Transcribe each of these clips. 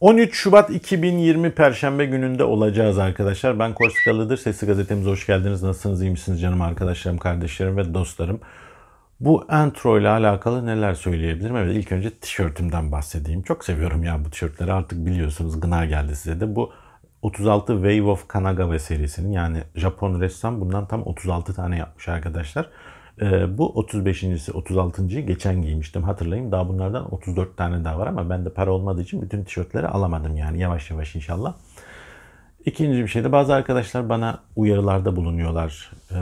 13 Şubat 2020 Perşembe gününde olacağız arkadaşlar. Ben Korsikalı'dır. Sesli Gazetemize hoş geldiniz. Nasılsınız, iyi misiniz canım arkadaşlarım, kardeşlerim ve dostlarım. Bu entro ile alakalı neler söyleyebilirim? Evet ilk önce tişörtümden bahsedeyim. Çok seviyorum ya bu tişörtleri artık biliyorsunuz gına geldi size de. Bu 36 Wave of Kanagawa serisinin yani Japon ressam bundan tam 36 tane yapmış arkadaşlar. Ee, bu 35.si 36.yı geçen giymiştim hatırlayayım. Daha bunlardan 34 tane daha var ama ben de para olmadığı için bütün tişörtleri alamadım yani yavaş yavaş inşallah. İkinci bir şey de bazı arkadaşlar bana uyarılarda bulunuyorlar. Ee,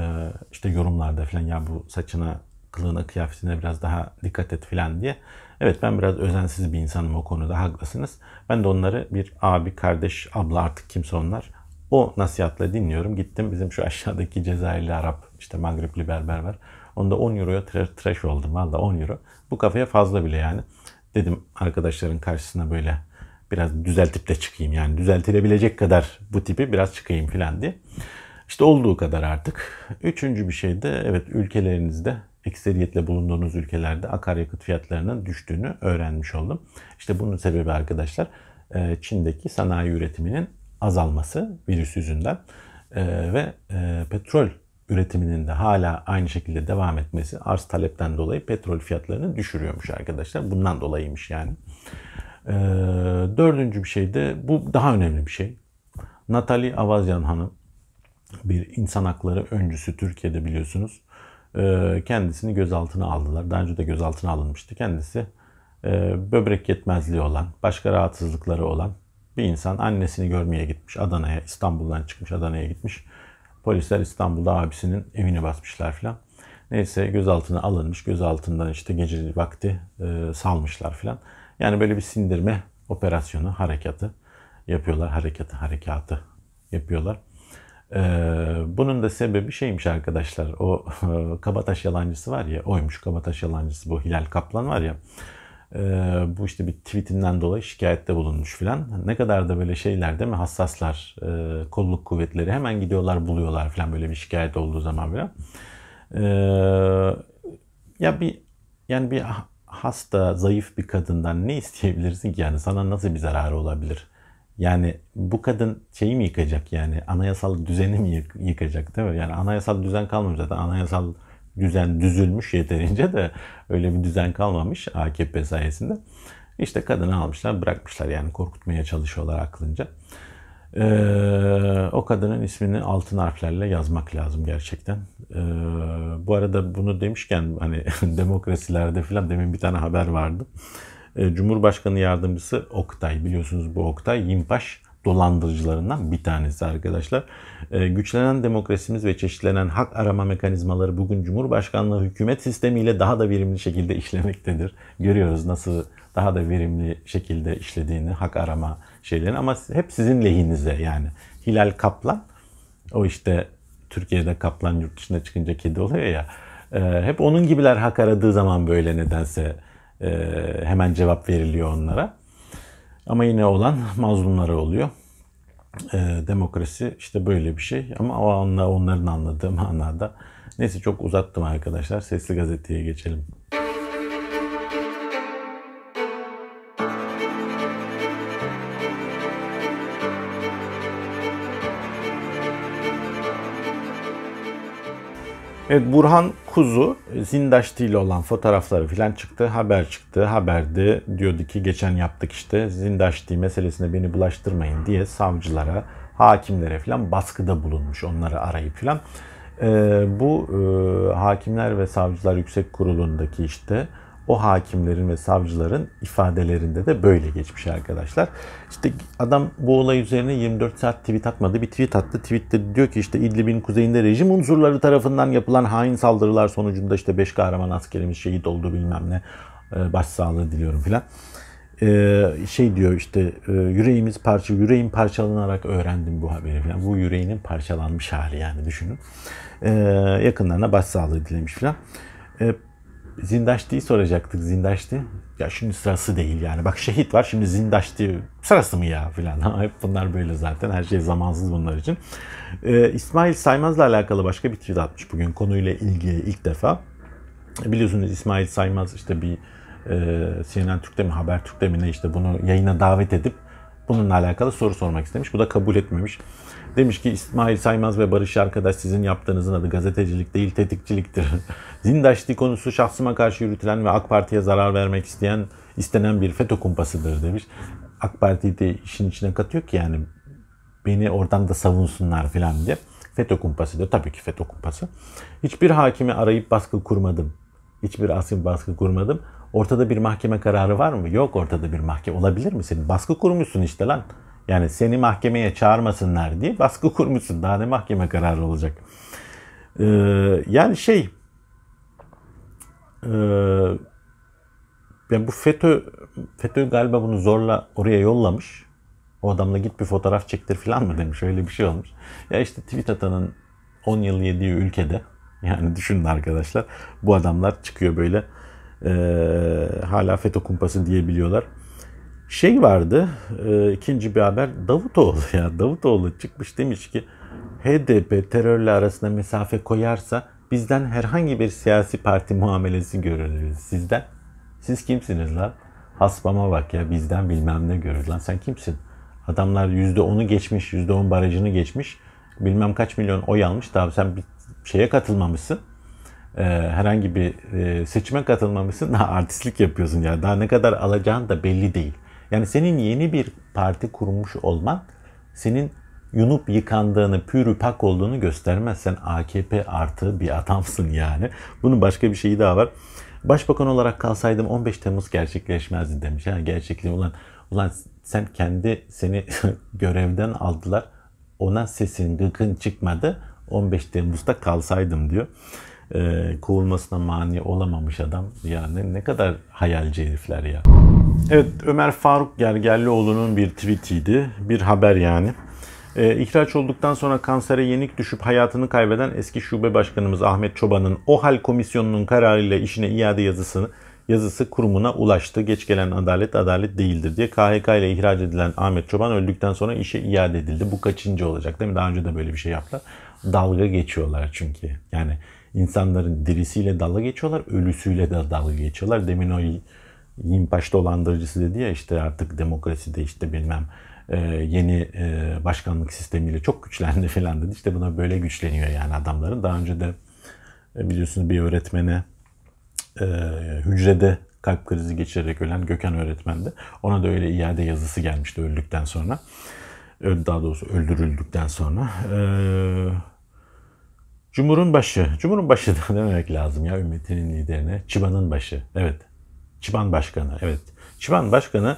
işte yorumlarda falan ya bu saçına, kılığına, kıyafetine biraz daha dikkat et falan diye. Evet ben biraz özensiz bir insanım o konuda haklısınız. Ben de onları bir abi, kardeş, abla artık kimse onlar. O nasihatle dinliyorum. Gittim bizim şu aşağıdaki Cezayirli Arap, işte Magripli Berber var. Onda 10 euroya trash oldum valla 10 euro. Bu kafaya fazla bile yani. Dedim arkadaşların karşısına böyle biraz düzeltip de çıkayım yani düzeltilebilecek kadar bu tipi biraz çıkayım filan diye. İşte olduğu kadar artık. Üçüncü bir şey de evet ülkelerinizde ekseriyetle bulunduğunuz ülkelerde akaryakıt fiyatlarının düştüğünü öğrenmiş oldum. İşte bunun sebebi arkadaşlar e, Çin'deki sanayi üretiminin azalması virüs yüzünden e, ve e, petrol üretiminin de hala aynı şekilde devam etmesi arz talepten dolayı petrol fiyatlarını düşürüyormuş arkadaşlar. Bundan dolayıymış yani. Ee, dördüncü bir şey de bu daha önemli bir şey. Natali Avazyan Hanım bir insan hakları öncüsü Türkiye'de biliyorsunuz. Ee, kendisini gözaltına aldılar. Daha önce de gözaltına alınmıştı. Kendisi e, böbrek yetmezliği olan, başka rahatsızlıkları olan bir insan annesini görmeye gitmiş Adana'ya, İstanbul'dan çıkmış Adana'ya gitmiş Polisler İstanbul'da abisinin evini basmışlar filan. Neyse gözaltına alınmış. Gözaltından işte gece vakti e, salmışlar filan. Yani böyle bir sindirme operasyonu, harekatı yapıyorlar. Harekatı, harekatı yapıyorlar. E, bunun da sebebi şeymiş arkadaşlar. O e, Kabataş yalancısı var ya, oymuş Kabataş yalancısı bu Hilal Kaplan var ya. Ee, bu işte bir tweetinden dolayı şikayette bulunmuş filan. Ne kadar da böyle şeyler değil mi hassaslar e, kolluk kuvvetleri hemen gidiyorlar buluyorlar filan böyle bir şikayet olduğu zaman filan. Ee, ya bir yani bir hasta zayıf bir kadından ne isteyebilirsin ki yani sana nasıl bir zararı olabilir? Yani bu kadın şeyi mi yıkacak yani anayasal düzeni mi yıkacak değil mi? Yani anayasal düzen kalmamış zaten anayasal düzen düzülmüş yeterince de öyle bir düzen kalmamış AKP sayesinde. İşte kadını almışlar bırakmışlar yani korkutmaya çalışıyorlar aklınca. Ee, o kadının ismini altın harflerle yazmak lazım gerçekten. Ee, bu arada bunu demişken hani demokrasilerde falan demin bir tane haber vardı. Ee, Cumhurbaşkanı yardımcısı Oktay biliyorsunuz bu Oktay Yimpaş dolandırıcılarından bir tanesi arkadaşlar. Ee, güçlenen demokrasimiz ve çeşitlenen hak arama mekanizmaları bugün Cumhurbaşkanlığı hükümet sistemiyle daha da verimli şekilde işlemektedir. Görüyoruz nasıl daha da verimli şekilde işlediğini hak arama şeylerini ama hep sizin lehinize yani. Hilal Kaplan o işte Türkiye'de kaplan yurt dışına çıkınca kedi oluyor ya. E, hep onun gibiler hak aradığı zaman böyle nedense e, hemen cevap veriliyor onlara. Ama yine olan mazlumlara oluyor. E, demokrasi işte böyle bir şey ama o anla onların anladığı manada. Neyse çok uzattım arkadaşlar. Sesli gazeteye geçelim. Evet Burhan Kuzu e, Zindaştı ile olan fotoğrafları filan çıktı. Haber çıktı. haberdi diyordu ki geçen yaptık işte Zindaştı meselesine beni bulaştırmayın diye savcılara, hakimlere filan baskıda bulunmuş onları arayıp filan. E, bu e, hakimler ve savcılar yüksek kurulundaki işte o hakimlerin ve savcıların ifadelerinde de böyle geçmiş arkadaşlar. İşte adam bu olay üzerine 24 saat tweet atmadı. Bir tweet attı. Tweette diyor ki işte İdlib'in kuzeyinde rejim unsurları tarafından yapılan hain saldırılar sonucunda işte 5 kahraman askerimiz şehit oldu bilmem ne. Ee, başsağlığı diliyorum filan. Ee, şey diyor işte e, yüreğimiz parça yüreğim parçalanarak öğrendim bu haberi filan. Bu yüreğinin parçalanmış hali yani düşünün. Ee, yakınlarına başsağlığı dilemiş filan. Zindaşti'yi soracaktık Zindaşti. Ya şimdi sırası değil yani. Bak şehit var şimdi Zindaşti sırası mı ya filan. Hep bunlar böyle zaten. Her şey zamansız bunlar için. Ee, İsmail Saymaz'la alakalı başka bir tweet atmış bugün konuyla ilgili ilk defa. Biliyorsunuz İsmail Saymaz işte bir e, CNN Türk'te mi Habertürk'te mi ne işte bunu yayına davet edip bununla alakalı soru sormak istemiş. Bu da kabul etmemiş. Demiş ki İsmail Saymaz ve Barış Arkadaş sizin yaptığınızın adı gazetecilik değil tetikçiliktir. Zindaşti konusu şahsıma karşı yürütülen ve AK Parti'ye zarar vermek isteyen istenen bir FETÖ kumpasıdır demiş. AK Parti de işin içine katıyor ki yani beni oradan da savunsunlar filan diye. FETÖ kumpası Tabii ki FETÖ kumpası. Hiçbir hakimi arayıp baskı kurmadım. Hiçbir asil baskı kurmadım. Ortada bir mahkeme kararı var mı? Yok ortada bir mahkeme. Olabilir mi senin? Baskı kurmuşsun işte lan. Yani seni mahkemeye çağırmasınlar diye baskı kurmuşsun. Daha ne mahkeme kararı olacak. Ee, yani şey e, yani bu FETÖ FETÖ galiba bunu zorla oraya yollamış. O adamla git bir fotoğraf çektir falan mı demiş. Öyle bir şey olmuş. Ya işte tweet atanın 10 yıl yediği ülkede yani düşünün arkadaşlar bu adamlar çıkıyor böyle e, hala FETÖ kumpası diyebiliyorlar şey vardı e, ikinci bir haber Davutoğlu ya Davutoğlu çıkmış demiş ki HDP terörle arasında mesafe koyarsa bizden herhangi bir siyasi parti muamelesi görürüz sizden. Siz kimsiniz lan? haspama bak ya bizden bilmem ne görür lan sen kimsin? Adamlar %10'u geçmiş, %10 barajını geçmiş. Bilmem kaç milyon oy almış. Daha sen bir şeye katılmamışsın. Ee, herhangi bir e, seçime katılmamışsın. Daha artistlik yapıyorsun ya. Daha ne kadar alacağın da belli değil. Yani senin yeni bir parti kurmuş olman senin yunup yıkandığını, pürü pak olduğunu Sen AKP artı bir adamsın yani. Bunun başka bir şeyi daha var. Başbakan olarak kalsaydım 15 Temmuz gerçekleşmezdi demiş. Yani gerçekliği olan ulan sen kendi seni görevden aldılar. Ona sesin gıkın çıkmadı. 15 Temmuz'da kalsaydım diyor. Ee, kovulmasına mani olamamış adam. Yani ne kadar hayalci herifler ya. Evet Ömer Faruk Gergerlioğlu'nun bir tweetiydi. Bir haber yani. E, ihraç olduktan sonra kansere yenik düşüp hayatını kaybeden eski şube başkanımız Ahmet Çoban'ın OHAL komisyonunun kararıyla işine iade yazısını yazısı kurumuna ulaştı. Geç gelen adalet adalet değildir diye KHK ile ihraç edilen Ahmet Çoban öldükten sonra işe iade edildi. Bu kaçıncı olacak değil mi? Daha önce de böyle bir şey yaptılar. Dalga geçiyorlar çünkü. Yani insanların dirisiyle dalga geçiyorlar, ölüsüyle de dalga geçiyorlar. Demin o Yin başta dolandırıcısı dedi ya işte artık demokrasi de işte bilmem e, yeni e, başkanlık sistemiyle çok güçlendi falan dedi. İşte buna böyle güçleniyor yani adamların. Daha önce de e, biliyorsunuz bir öğretmene hücrede kalp krizi geçirerek ölen Gökhan öğretmendi. Ona da öyle iade yazısı gelmişti öldükten sonra. Daha doğrusu öldürüldükten sonra. Cumhur'un başı. Cumhur'un başı da demek lazım ya ümmetinin liderine. Çıban'ın başı. Evet Çiban Başkanı, evet. Çiban Başkanı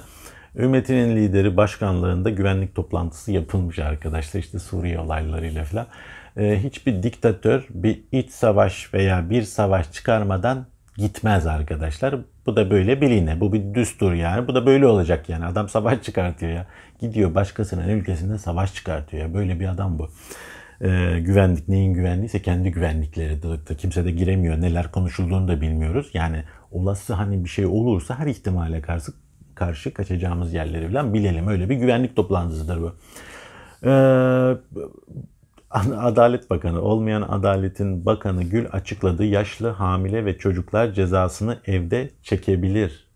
ümmetinin lideri başkanlığında güvenlik toplantısı yapılmış arkadaşlar. İşte Suriye olaylarıyla falan. Ee, hiçbir diktatör bir iç savaş veya bir savaş çıkarmadan gitmez arkadaşlar. Bu da böyle biline. Bu bir düstur yani. Bu da böyle olacak yani. Adam savaş çıkartıyor ya. Gidiyor başkasının ülkesinde savaş çıkartıyor ya. Böyle bir adam bu e, güvenlik neyin güvenliyse kendi güvenlikleri da kimse de giremiyor. Neler konuşulduğunu da bilmiyoruz. Yani olası hani bir şey olursa her ihtimale karşı karşı kaçacağımız yerleri falan bilelim. Öyle bir güvenlik toplantısıdır bu. Ee, Adalet Bakanı olmayan Adalet'in Bakanı Gül açıkladı. Yaşlı, hamile ve çocuklar cezasını evde çekebilir.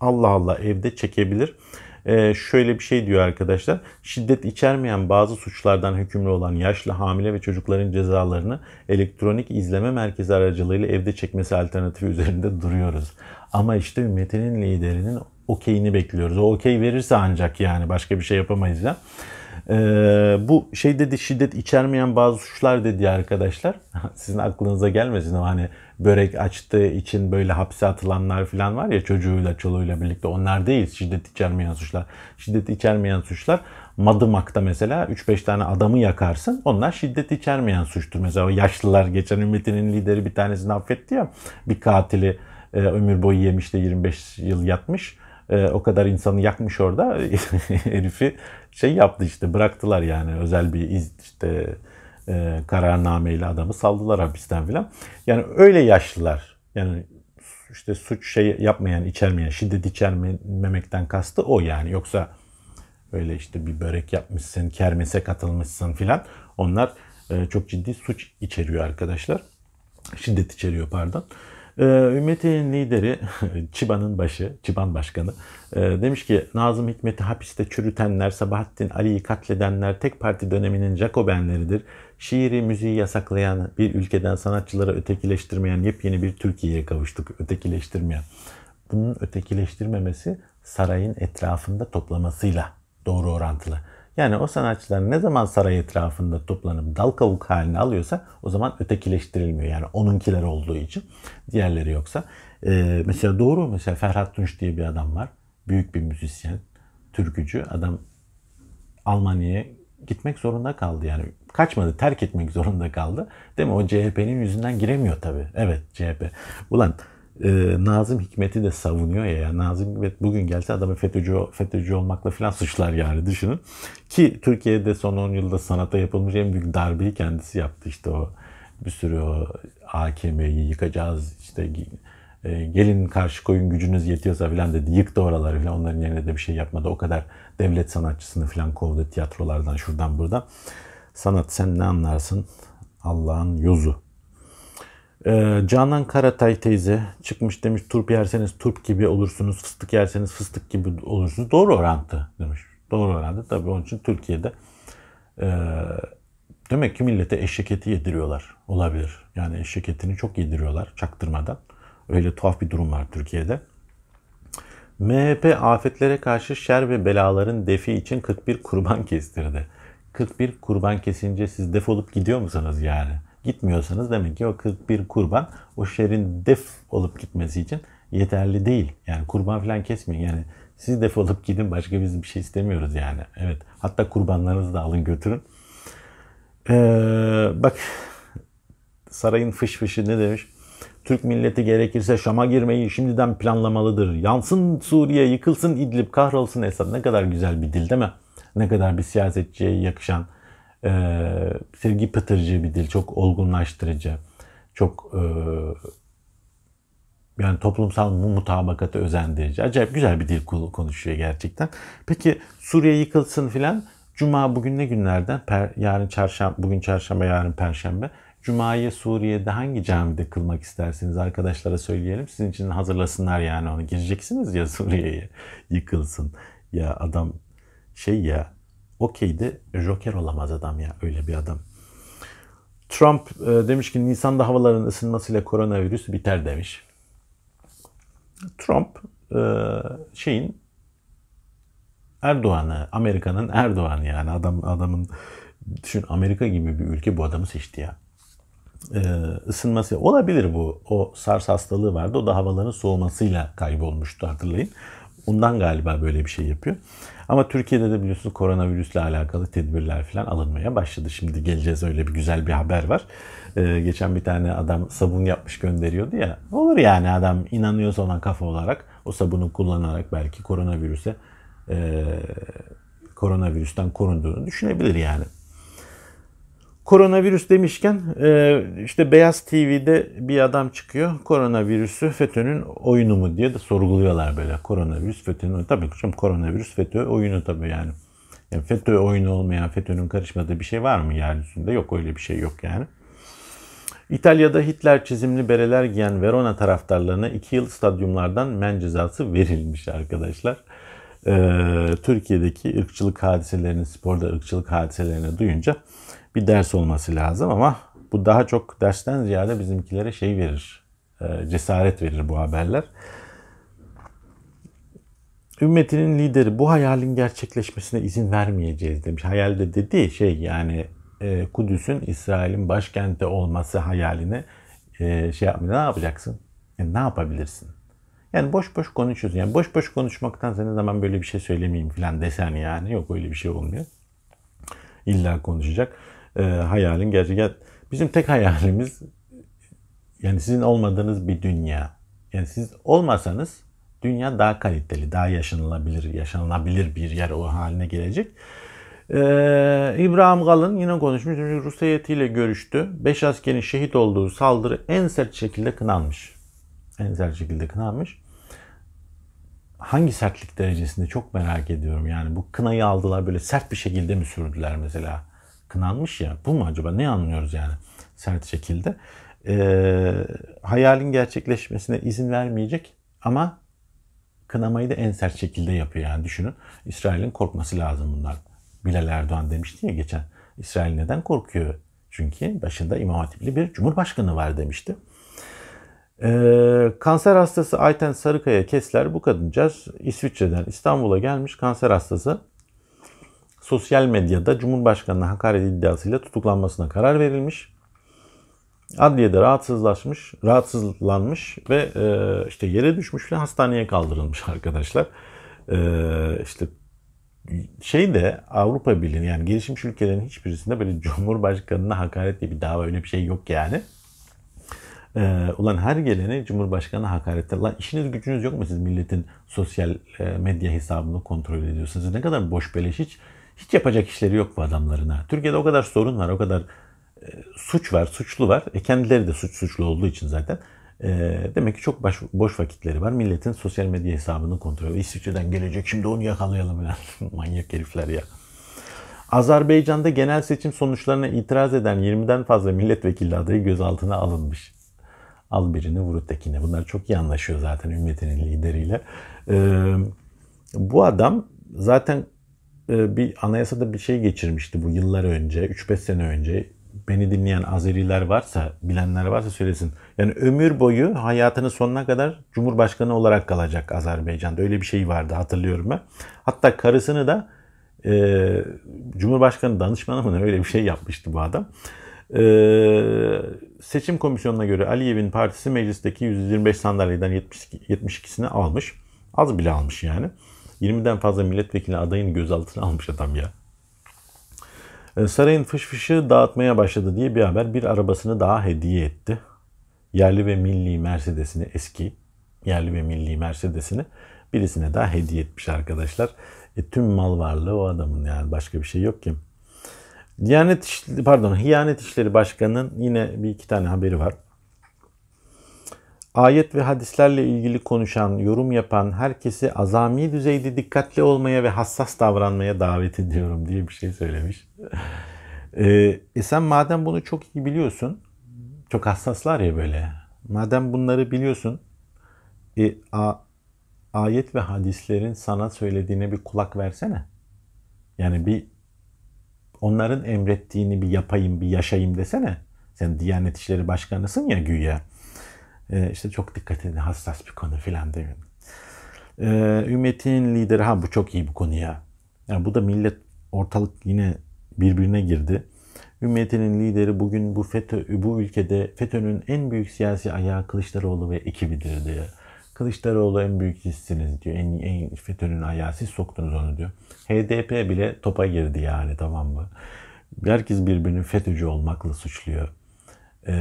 Allah Allah evde çekebilir. Ee, şöyle bir şey diyor arkadaşlar. Şiddet içermeyen bazı suçlardan hükümlü olan yaşlı, hamile ve çocukların cezalarını elektronik izleme merkezi aracılığıyla evde çekmesi alternatifi üzerinde duruyoruz. Ama işte ümmetinin liderinin okeyini bekliyoruz. O okey verirse ancak yani başka bir şey yapamayız ya. Ee, bu şey dedi şiddet içermeyen bazı suçlar dedi arkadaşlar. Sizin aklınıza gelmesin o hani börek açtığı için böyle hapse atılanlar falan var ya çocuğuyla çoluğuyla birlikte onlar değil şiddet içermeyen suçlar. Şiddet içermeyen suçlar Madımak'ta mesela 3-5 tane adamı yakarsın. Onlar şiddet içermeyen suçtur. Mesela o yaşlılar geçen ümmetinin lideri bir tanesini affetti ya. Bir katili e, ömür boyu yemiş de 25 yıl yatmış. E, o kadar insanı yakmış orada. Herifi şey yaptı işte bıraktılar yani özel bir işte e, kararnameyle adamı saldılar hapisten filan. Yani öyle yaşlılar yani işte suç şey yapmayan, içermeyen, şiddet içermemekten kastı o yani. Yoksa öyle işte bir börek yapmışsın, kermese katılmışsın filan. Onlar e, çok ciddi suç içeriyor arkadaşlar. Şiddet içeriyor pardon. Ee, Ümmet'in lideri Çiban'ın başı, Çiban başkanı e, demiş ki Nazım Hikmet'i hapiste çürütenler, Sabahattin Ali'yi katledenler tek parti döneminin Jacobenleridir. Şiiri, müziği yasaklayan bir ülkeden sanatçılara ötekileştirmeyen yepyeni bir Türkiye'ye kavuştuk. Ötekileştirmeyen. Bunun ötekileştirmemesi sarayın etrafında toplamasıyla doğru orantılı. Yani o sanatçılar ne zaman saray etrafında toplanıp dal kavuk halini alıyorsa o zaman ötekileştirilmiyor. Yani onunkiler olduğu için diğerleri yoksa. Ee, mesela doğru mesela Ferhat Tunç diye bir adam var. Büyük bir müzisyen, türkücü. Adam Almanya'ya gitmek zorunda kaldı yani. Kaçmadı, terk etmek zorunda kaldı. Değil mi? O CHP'nin yüzünden giremiyor tabii. Evet CHP. Ulan e, Nazım Hikmet'i de savunuyor ya. Nazım Hikmet bugün gelse adamı FETÖ'cü, FETÖ'cü olmakla falan suçlar yani düşünün. Ki Türkiye'de son 10 yılda sanata yapılmış en büyük darbeyi kendisi yaptı işte o bir sürü o AKM'yi yıkacağız işte e, gelin karşı koyun gücünüz yetiyorsa filan dedi yıktı oraları filan onların yerine de bir şey yapmadı. O kadar devlet sanatçısını filan kovdu tiyatrolardan şuradan buradan. Sanat sen ne anlarsın Allah'ın yozu ee, Canan Karatay teyze çıkmış demiş turp yerseniz turp gibi olursunuz, fıstık yerseniz fıstık gibi olursunuz. Doğru orantı demiş. Doğru orantı tabii onun için Türkiye'de e, demek ki millete eşek eti yediriyorlar olabilir. Yani eşek etini çok yediriyorlar çaktırmadan. Öyle tuhaf bir durum var Türkiye'de. MHP afetlere karşı şer ve belaların defi için 41 kurban kestirdi. 41 kurban kesince siz defolup gidiyor musunuz yani? gitmiyorsanız demek ki o 41 kurban o şehrin def olup gitmesi için yeterli değil. Yani kurban falan kesmeyin. Yani siz def olup gidin başka biz bir şey istemiyoruz yani. Evet. Hatta kurbanlarınızı da alın götürün. Ee, bak sarayın fış fışı ne demiş? Türk milleti gerekirse Şam'a girmeyi şimdiden planlamalıdır. Yansın Suriye, yıkılsın İdlib, kahrolsun Esad. Ne kadar güzel bir dil değil mi? Ne kadar bir siyasetçiye yakışan, e, sevgi pıtırcı bir dil, çok olgunlaştırıcı, çok e, yani toplumsal mutabakatı özendirici. Acayip güzel bir dil konuşuyor gerçekten. Peki Suriye yıkılsın filan. Cuma bugün ne günlerden? Per, yarın çarşamba, bugün çarşamba, yarın perşembe. Cuma'yı Suriye'de hangi camide kılmak istersiniz arkadaşlara söyleyelim. Sizin için hazırlasınlar yani onu. Gireceksiniz ya Suriye'ye yıkılsın. Ya adam şey ya okeydi. Joker olamaz adam ya öyle bir adam. Trump e, demiş ki Nisan'da havaların ısınmasıyla koronavirüs biter demiş. Trump e, şeyin Erdoğan'ı, Amerika'nın Erdoğan yani adam adamın düşün Amerika gibi bir ülke bu adamı seçti ya. E, ısınması olabilir bu. O SARS hastalığı vardı. O da havaların soğumasıyla kaybolmuştu hatırlayın. Ondan galiba böyle bir şey yapıyor. Ama Türkiye'de de biliyorsunuz koronavirüsle alakalı tedbirler falan alınmaya başladı. Şimdi geleceğiz öyle bir güzel bir haber var. Ee, geçen bir tane adam sabun yapmış gönderiyordu ya. Olur yani adam inanıyorsa ona kafa olarak o sabunu kullanarak belki koronavirüse e, koronavirüsten korunduğunu düşünebilir yani. Koronavirüs demişken e, işte Beyaz TV'de bir adam çıkıyor. Koronavirüsü FETÖ'nün oyunu mu diye de sorguluyorlar böyle. Koronavirüs FETÖ'nün oyunu. Tabii hocam koronavirüs FETÖ oyunu tabii yani. yani e, FETÖ oyunu olmayan FETÖ'nün karışmadığı bir şey var mı yeryüzünde? Yok öyle bir şey yok yani. İtalya'da Hitler çizimli bereler giyen Verona taraftarlarına 2 yıl stadyumlardan men cezası verilmiş arkadaşlar e, Türkiye'deki ırkçılık hadiselerini, sporda ırkçılık hadiselerini duyunca bir ders olması lazım ama bu daha çok dersten ziyade bizimkilere şey verir, e, cesaret verir bu haberler. Ümmetinin lideri bu hayalin gerçekleşmesine izin vermeyeceğiz demiş. Hayalde dedi şey yani e, Kudüs'ün İsrail'in başkenti olması hayalini e, şey yapmıyor. Ne yapacaksın? Yani ne yapabilirsin? Yani boş boş konuşuyorsun. Yani boş boş konuşmaktan sen zaman böyle bir şey söylemeyeyim falan desen yani. Yok öyle bir şey olmuyor. İlla konuşacak e, hayalin gerçek. Bizim tek hayalimiz yani sizin olmadığınız bir dünya. Yani siz olmasanız dünya daha kaliteli, daha yaşanılabilir, yaşanılabilir bir yer o haline gelecek. Ee, İbrahim Kalın yine konuşmuş. Rus heyetiyle görüştü. Beş askerin şehit olduğu saldırı en sert şekilde kınanmış. En sert şekilde kınanmış. Hangi sertlik derecesinde çok merak ediyorum. Yani bu kınayı aldılar böyle sert bir şekilde mi sürdüler mesela? kınanmış ya. Bu mu acaba? Ne anlıyoruz yani sert şekilde? Ee, hayalin gerçekleşmesine izin vermeyecek ama kınamayı da en sert şekilde yapıyor yani düşünün. İsrail'in korkması lazım bunlar. Bilal Erdoğan demişti ya geçen. İsrail neden korkuyor? Çünkü başında İmam Hatipli bir cumhurbaşkanı var demişti. Ee, kanser hastası Ayten Sarıkaya Kesler bu kadıncağız İsviçre'den İstanbul'a gelmiş kanser hastası sosyal medyada Cumhurbaşkanı'na hakaret iddiasıyla tutuklanmasına karar verilmiş. Adliyede rahatsızlaşmış, rahatsızlanmış ve e, işte yere düşmüş ve hastaneye kaldırılmış arkadaşlar. E, işte şey de Avrupa Birliği yani gelişmiş ülkelerin hiçbirisinde böyle Cumhurbaşkanı'na hakaret diye bir dava öyle bir şey yok yani. Ee, ulan her geleni Cumhurbaşkanı hakaret Lan işiniz gücünüz yok mu siz milletin sosyal e, medya hesabını kontrol ediyorsunuz? Ne kadar boş beleş hiç hiç yapacak işleri yok bu adamlarına. Türkiye'de o kadar sorun var, o kadar e, suç var, suçlu var. E, kendileri de suç suçlu olduğu için zaten. E, demek ki çok baş, boş vakitleri var. Milletin sosyal medya hesabını kontrol ediyor. İsviçre'den gelecek şimdi onu yakalayalım. ya. Manyak herifler ya. Azerbaycan'da genel seçim sonuçlarına itiraz eden 20'den fazla milletvekili adayı gözaltına alınmış. Al birini vur ötekine. Bunlar çok iyi anlaşıyor zaten ümmetinin lideriyle. Ee, bu adam zaten ee, bir anayasada bir şey geçirmişti bu yıllar önce, 3-5 sene önce. Beni dinleyen Azeriler varsa, bilenler varsa söylesin. Yani ömür boyu hayatının sonuna kadar Cumhurbaşkanı olarak kalacak Azerbaycan'da. Öyle bir şey vardı hatırlıyorum ben. Hatta karısını da e, Cumhurbaşkanı danışmanı mı öyle bir şey yapmıştı bu adam. E, seçim komisyonuna göre Aliyev'in partisi meclisteki 125 sandalyeden 72'sini almış. Az bile almış yani. 20'den fazla milletvekili adayını gözaltına almış adam ya. E, sarayın fış fışı dağıtmaya başladı diye bir haber bir arabasını daha hediye etti. Yerli ve milli Mercedes'ini eski yerli ve milli Mercedes'ini birisine daha hediye etmiş arkadaşlar. E, tüm mal varlığı o adamın yani başka bir şey yok ki. Diyanet İşleri, pardon Hiyanet İşleri Başkanı'nın yine bir iki tane haberi var. Ayet ve hadislerle ilgili konuşan, yorum yapan herkesi azami düzeyde dikkatli olmaya ve hassas davranmaya davet ediyorum diye bir şey söylemiş. Ee, e, sen madem bunu çok iyi biliyorsun, çok hassaslar ya böyle. Madem bunları biliyorsun, e, a, ayet ve hadislerin sana söylediğine bir kulak versene. Yani bir onların emrettiğini bir yapayım, bir yaşayayım desene. Sen Diyanet İşleri Başkanısın ya güya e, işte çok dikkatini hassas bir konu filan demin. E, ee, ümmetin lideri ha bu çok iyi bu konuya. Yani bu da millet ortalık yine birbirine girdi. Ümmetinin lideri bugün bu FETÖ, bu ülkede FETÖ'nün en büyük siyasi ayağı Kılıçdaroğlu ve ekibidir diyor. Kılıçdaroğlu en büyük sizsiniz diyor. En, en FETÖ'nün ayağı siz soktunuz onu diyor. HDP bile topa girdi yani tamam mı? Herkes birbirini FETÖ'cü olmakla suçluyor e,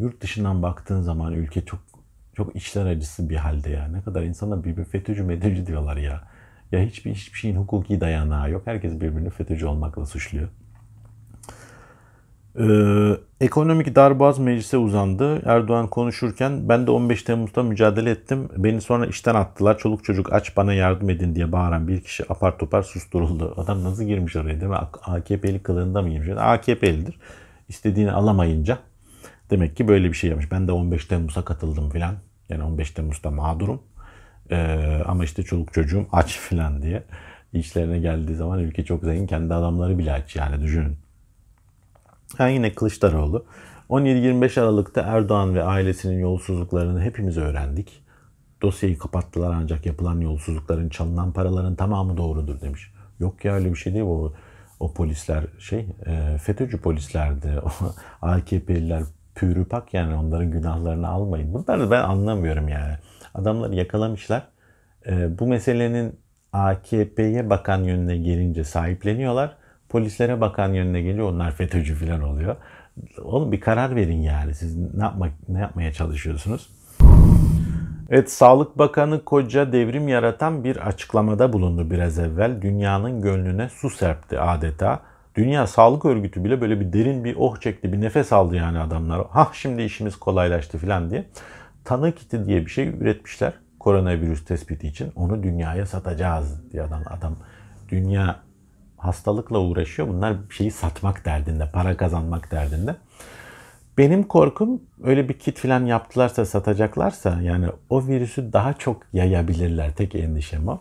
yurt dışından baktığın zaman ülke çok çok içler acısı bir halde ya. Ne kadar insana birbirine FETÖ'cü medeci diyorlar ya. Ya hiçbir hiçbir şeyin hukuki dayanağı yok. Herkes birbirini FETÖ'cü olmakla suçluyor. Ee, ekonomik darboğaz meclise uzandı. Erdoğan konuşurken ben de 15 Temmuz'da mücadele ettim. Beni sonra işten attılar. Çoluk çocuk aç bana yardım edin diye bağıran bir kişi apar topar susturuldu. Adam nasıl girmiş oraya değil mi? AKP'li kılığında mı girmiş? AKP'lidir istediğini alamayınca demek ki böyle bir şey yapmış. Ben de 15 Temmuz'a katıldım filan. Yani 15 Temmuz'da mağdurum. Ee, ama işte çoluk çocuğum aç filan diye. İşlerine geldiği zaman ülke çok zengin. Kendi adamları bile aç yani düşünün. Ha yani yine Kılıçdaroğlu. 17-25 Aralık'ta Erdoğan ve ailesinin yolsuzluklarını hepimiz öğrendik. Dosyayı kapattılar ancak yapılan yolsuzlukların, çalınan paraların tamamı doğrudur demiş. Yok ya öyle bir şey değil bu o polisler şey e, FETÖ'cü polislerdi. AKP'liler pürüpak yani onların günahlarını almayın. Bunları da ben anlamıyorum yani. Adamları yakalamışlar. E, bu meselenin AKP'ye bakan yönüne gelince sahipleniyorlar. Polislere bakan yönüne geliyor. Onlar FETÖ'cü falan oluyor. Oğlum bir karar verin yani. Siz ne yapmak ne yapmaya çalışıyorsunuz? Evet Sağlık Bakanı koca devrim yaratan bir açıklamada bulundu biraz evvel. Dünyanın gönlüne su serpti adeta. Dünya Sağlık Örgütü bile böyle bir derin bir oh çekti, bir nefes aldı yani adamlar. Hah şimdi işimiz kolaylaştı falan diye. Tanı kiti diye bir şey üretmişler koronavirüs tespiti için. Onu dünyaya satacağız diye adam. Adam dünya hastalıkla uğraşıyor. Bunlar bir şeyi satmak derdinde, para kazanmak derdinde. Benim korkum öyle bir kit falan yaptılarsa satacaklarsa yani o virüsü daha çok yayabilirler tek endişem o.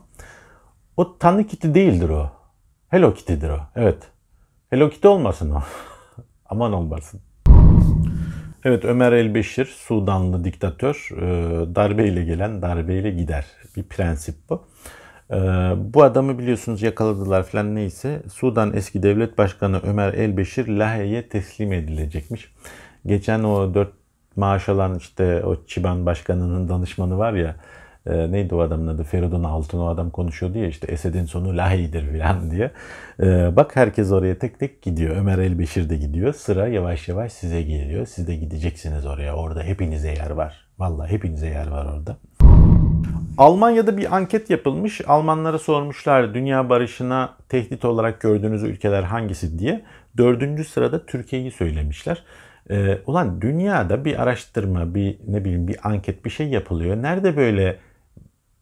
O tanı kiti değildir o. Hello Kitty'dir o. Evet. Hello Kitty olmasın o. Aman olmasın. Evet Ömer Elbeşir Sudanlı diktatör e, darbeyle gelen darbeyle gider. Bir prensip bu. E, bu adamı biliyorsunuz yakaladılar falan neyse. Sudan eski devlet başkanı Ömer Elbeşir Lahey'e teslim edilecekmiş. Geçen o dört maaş alan işte o Çiban Başkanı'nın danışmanı var ya e, neydi o adamın adı Feridun Altın o adam konuşuyordu ya işte Esed'in sonu lahidir filan diye. E, bak herkes oraya tek tek gidiyor. Ömer Elbeşir de gidiyor. Sıra yavaş yavaş size geliyor. Siz de gideceksiniz oraya. Orada hepinize yer var. Valla hepinize yer var orada. Almanya'da bir anket yapılmış. Almanlara sormuşlar dünya barışına tehdit olarak gördüğünüz ülkeler hangisi diye. Dördüncü sırada Türkiye'yi söylemişler. E, ulan dünyada bir araştırma, bir ne bileyim bir anket bir şey yapılıyor. Nerede böyle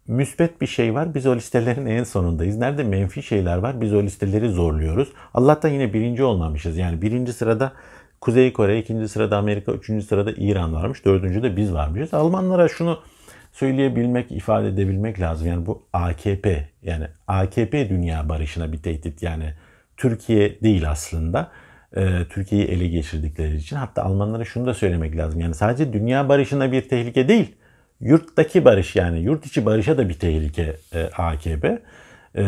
müsbet bir şey var biz o listelerin en sonundayız. Nerede menfi şeyler var biz o listeleri zorluyoruz. Allah'tan yine birinci olmamışız. Yani birinci sırada Kuzey Kore, ikinci sırada Amerika, üçüncü sırada İran varmış, dördüncü de biz varmışız. Almanlara şunu söyleyebilmek, ifade edebilmek lazım. Yani bu AKP, yani AKP dünya barışına bir tehdit. Yani Türkiye değil aslında. E, Türkiye'yi ele geçirdikleri için. Hatta Almanlara şunu da söylemek lazım. Yani sadece dünya barışına bir tehlike değil. Yurttaki barış yani yurt içi barışa da bir tehlike e, AKP. E,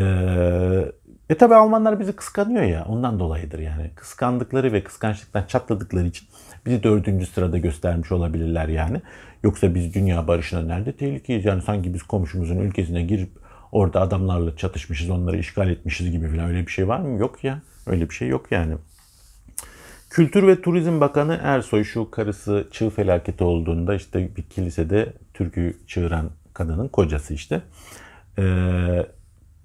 e tabi Almanlar bizi kıskanıyor ya ondan dolayıdır yani. Kıskandıkları ve kıskançlıktan çatladıkları için bizi dördüncü sırada göstermiş olabilirler yani. Yoksa biz dünya barışına nerede tehlikeyiz? Yani sanki biz komşumuzun ülkesine girip orada adamlarla çatışmışız, onları işgal etmişiz gibi falan öyle bir şey var mı? Yok ya. Öyle bir şey yok yani. Kültür ve Turizm Bakanı Ersoy şu karısı çığ felaketi olduğunda işte bir kilisede türkü çığıran kadının kocası işte. Ee,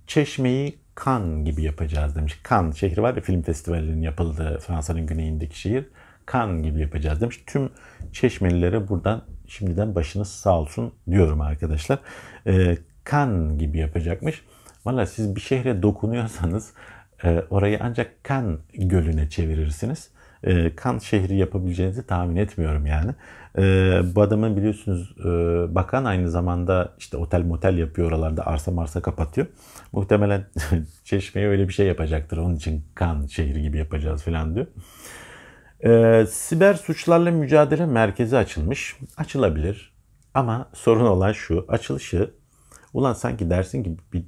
çeşmeyi kan gibi yapacağız demiş. Kan şehri var ya film festivallerinin yapıldığı Fransa'nın güneyindeki şehir. Kan gibi yapacağız demiş. Tüm çeşmelilere buradan şimdiden başınız sağ olsun diyorum arkadaşlar. Ee, kan gibi yapacakmış. Valla siz bir şehre dokunuyorsanız e, orayı ancak kan gölüne çevirirsiniz e, kan şehri yapabileceğinizi tahmin etmiyorum yani. E, bu adamın biliyorsunuz e, bakan aynı zamanda işte otel motel yapıyor oralarda arsa marsa kapatıyor. Muhtemelen çeşmeye öyle bir şey yapacaktır. Onun için kan şehri gibi yapacağız falan diyor. E, siber suçlarla mücadele merkezi açılmış. Açılabilir. Ama sorun olan şu. Açılışı ulan sanki dersin ki bir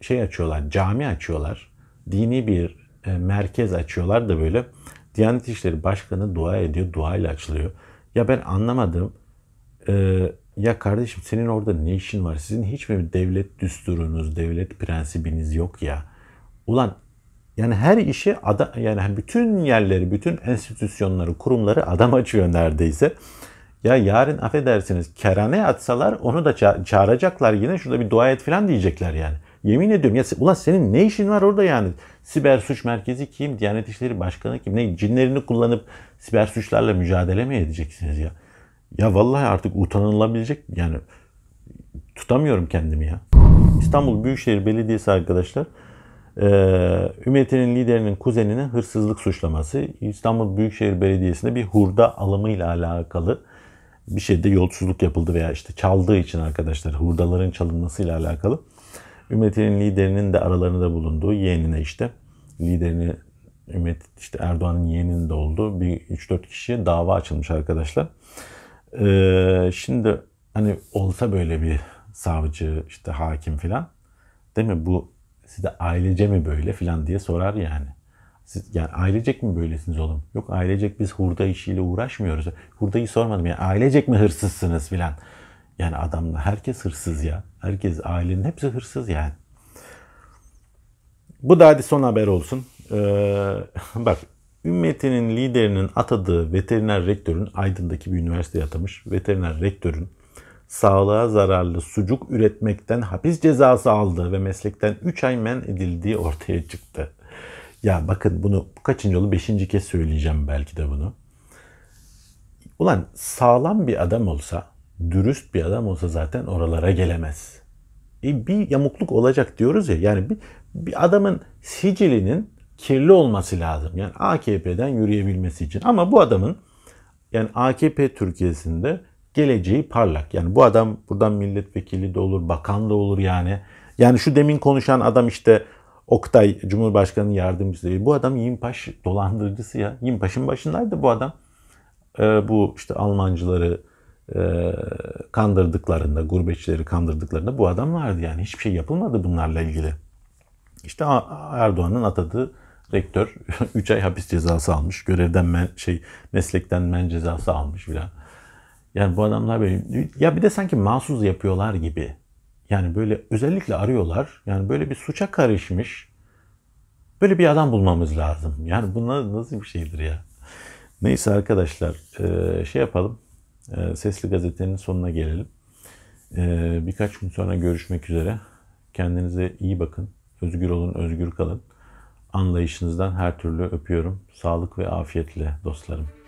şey açıyorlar. Cami açıyorlar. Dini bir e, merkez açıyorlar da böyle Diyanet İşleri Başkanı dua ediyor, duayla açılıyor. Ya ben anlamadım. Ee, ya kardeşim senin orada ne işin var? Sizin hiç mi devlet düsturunuz, devlet prensibiniz yok ya? Ulan yani her işi ada yani bütün yerleri, bütün enstitüsyonları, kurumları adam açıyor neredeyse. Ya yarın affedersiniz kerane atsalar onu da ça- çağıracaklar yine şurada bir dua et falan diyecekler yani. Yemin ediyorum ya ulan senin ne işin var orada yani? Siber suç merkezi kim? Diyanet İşleri Başkanı kim? Ne? Cinlerini kullanıp siber suçlarla mücadele mi edeceksiniz ya? Ya vallahi artık utanılabilecek yani tutamıyorum kendimi ya. İstanbul Büyükşehir Belediyesi arkadaşlar e, Ümmetinin liderinin kuzenine hırsızlık suçlaması. İstanbul Büyükşehir Belediyesi'nde bir hurda ile alakalı bir şeyde yolsuzluk yapıldı veya işte çaldığı için arkadaşlar hurdaların çalınması ile alakalı Ümmetinin liderinin de aralarında bulunduğu yeğenine işte liderini Ümmet işte Erdoğan'ın yeğeninin de olduğu bir 3-4 kişiye dava açılmış arkadaşlar. Ee, şimdi hani olsa böyle bir savcı işte hakim filan değil mi bu size ailece mi böyle filan diye sorar yani. Siz, yani ailecek mi böylesiniz oğlum? Yok ailecek biz hurda işiyle uğraşmıyoruz. Hurdayı sormadım ya yani, ailecek mi hırsızsınız filan. Yani adamla herkes hırsız ya. Herkes ailenin hepsi hırsız yani. Bu da hadi son haber olsun. Ee, bak ümmetinin liderinin atadığı veteriner rektörün Aydın'daki bir üniversiteye atamış. Veteriner rektörün sağlığa zararlı sucuk üretmekten hapis cezası aldığı ve meslekten 3 ay men edildiği ortaya çıktı. Ya bakın bunu bu kaçıncı yolu? Beşinci kez söyleyeceğim belki de bunu. Ulan sağlam bir adam olsa dürüst bir adam olsa zaten oralara gelemez. E bir yamukluk olacak diyoruz ya. Yani bir, bir adamın sicilinin kirli olması lazım. Yani AKP'den yürüyebilmesi için. Ama bu adamın yani AKP Türkiye'sinde geleceği parlak. Yani bu adam buradan milletvekili de olur, bakan da olur yani. Yani şu demin konuşan adam işte Oktay Cumhurbaşkanı yardımcısı. E, bu adam Yimpaş dolandırıcısı ya. Yimpaş'ın başındaydı bu adam. Ee, bu işte Almancıları e, kandırdıklarında, gurbetçileri kandırdıklarında bu adam vardı. Yani hiçbir şey yapılmadı bunlarla ilgili. İşte Erdoğan'ın atadığı rektör 3 ay hapis cezası almış. Görevden men, şey meslekten men cezası almış filan. Yani bu adamlar böyle ya bir de sanki mahsus yapıyorlar gibi. Yani böyle özellikle arıyorlar. Yani böyle bir suça karışmış. Böyle bir adam bulmamız lazım. Yani bunlar nasıl bir şeydir ya? Neyse arkadaşlar e, şey yapalım. Ee, Sesli Gazete'nin sonuna gelelim. Ee, birkaç gün sonra görüşmek üzere. Kendinize iyi bakın. Özgür olun, özgür kalın. Anlayışınızdan her türlü öpüyorum. Sağlık ve afiyetle dostlarım.